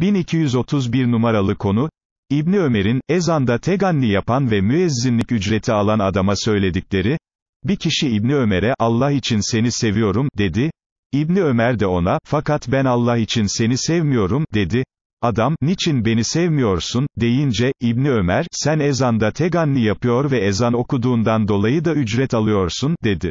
1231 numaralı konu, İbni Ömer'in, ezanda teganni yapan ve müezzinlik ücreti alan adama söyledikleri, bir kişi İbni Ömer'e, Allah için seni seviyorum, dedi, İbni Ömer de ona, fakat ben Allah için seni sevmiyorum, dedi, adam, niçin beni sevmiyorsun, deyince, İbni Ömer, sen ezanda teganni yapıyor ve ezan okuduğundan dolayı da ücret alıyorsun, dedi.